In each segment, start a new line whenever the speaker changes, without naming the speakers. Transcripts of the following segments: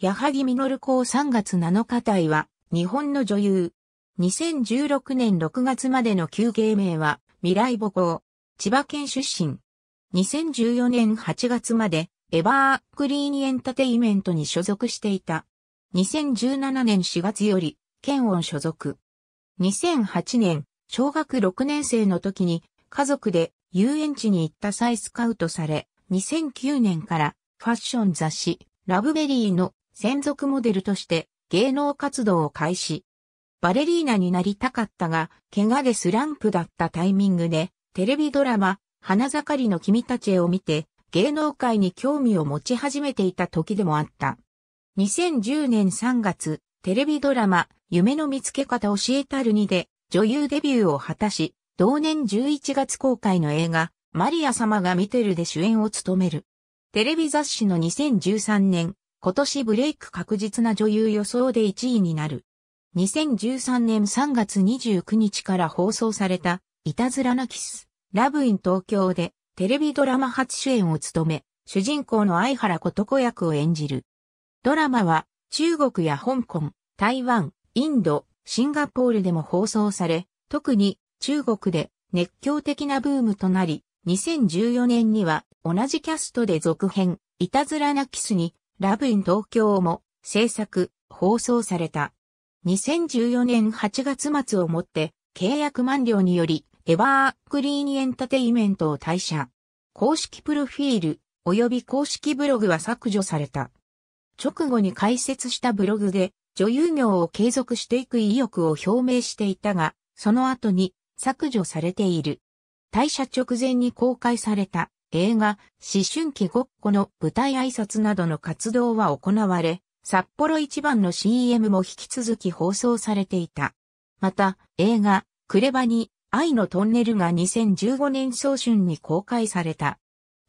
矢作実公3月7日隊は、日本の女優。2016年6月までの旧芸名は、未来母校、千葉県出身。2014年8月まで、エバークリーニエンタテイメントに所属していた。2017年4月より、県を所属。2008年、小学6年生の時に、家族で遊園地に行った際スカウトされ、2009年からファッション雑誌、ラブベリーの専属モデルとして芸能活動を開始。バレリーナになりたかったが、怪我でスランプだったタイミングで、テレビドラマ、花盛りの君たちへを見て、芸能界に興味を持ち始めていた時でもあった。2010年3月、テレビドラマ、夢の見つけ方教えたるにで、女優デビューを果たし、同年11月公開の映画、マリア様が見てるで主演を務める。テレビ雑誌の2013年、今年ブレイク確実な女優予想で1位になる。2013年3月29日から放送された、いたずらなキス、ラブイン東京で、テレビドラマ初主演を務め、主人公の相原琴子役を演じる。ドラマは、中国や香港、台湾、インド、シンガポールでも放送され、特に中国で熱狂的なブームとなり、2014年には同じキャストで続編、いたずらなキスにラブイン東京も制作、放送された。2014年8月末をもって契約満了によりエバークリーニエンタテイメントを退社。公式プロフィール及び公式ブログは削除された。直後に開設したブログで女優業を継続していく意欲を表明していたが、その後に削除されている。退社直前に公開された映画、思春期ごっこの舞台挨拶などの活動は行われ、札幌一番の CM も引き続き放送されていた。また、映画、クレバに愛のトンネルが2015年早春に公開された。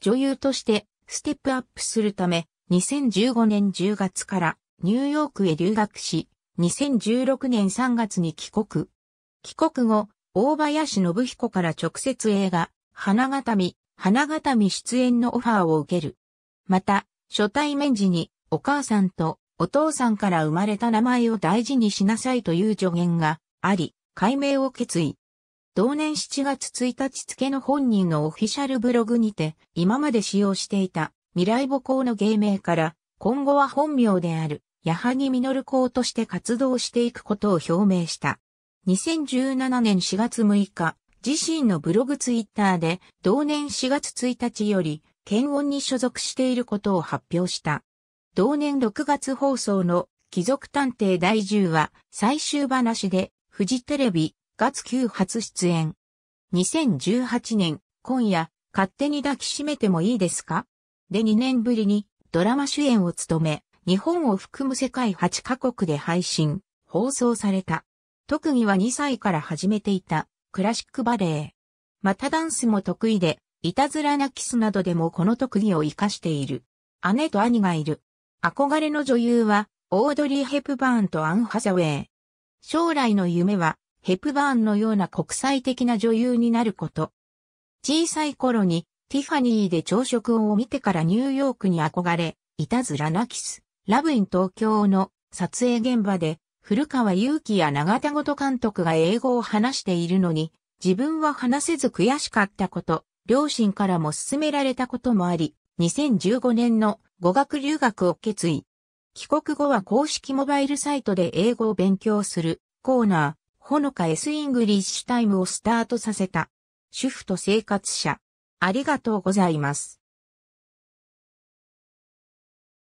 女優としてステップアップするため、2015年10月からニューヨークへ留学し、2016年3月に帰国。帰国後、大林信彦から直接映画、花形見、花形見出演のオファーを受ける。また、初対面時にお母さんとお父さんから生まれた名前を大事にしなさいという助言があり、改名を決意。同年7月1日付の本人のオフィシャルブログにて、今まで使用していた未来母校の芸名から、今後は本名である、矢作実校として活動していくことを表明した。2017年4月6日、自身のブログツイッターで同年4月1日より検温に所属していることを発表した。同年6月放送の貴族探偵第10話最終話でフジテレビ月9初出演。2018年今夜勝手に抱きしめてもいいですかで2年ぶりにドラマ主演を務め日本を含む世界8カ国で配信、放送された。特技は2歳から始めていたクラシックバレエ。またダンスも得意で、いたずらなキスなどでもこの特技を活かしている。姉と兄がいる。憧れの女優は、オードリー・ヘプバーンとアン・ハサウェイ。将来の夢は、ヘプバーンのような国際的な女優になること。小さい頃に、ティファニーで朝食を見てからニューヨークに憧れ、いたずらなキス、ラブイン東京の撮影現場で古川祐樹や長田ご監督が英語を話しているのに、自分は話せず悔しかったこと、両親からも勧められたこともあり、2015年の語学留学を決意。帰国後は公式モバイルサイトで英語を勉強するコーナー、ほのか S イングリッシュタイムをスタートさせた。主婦と生活者。ありがとうございます。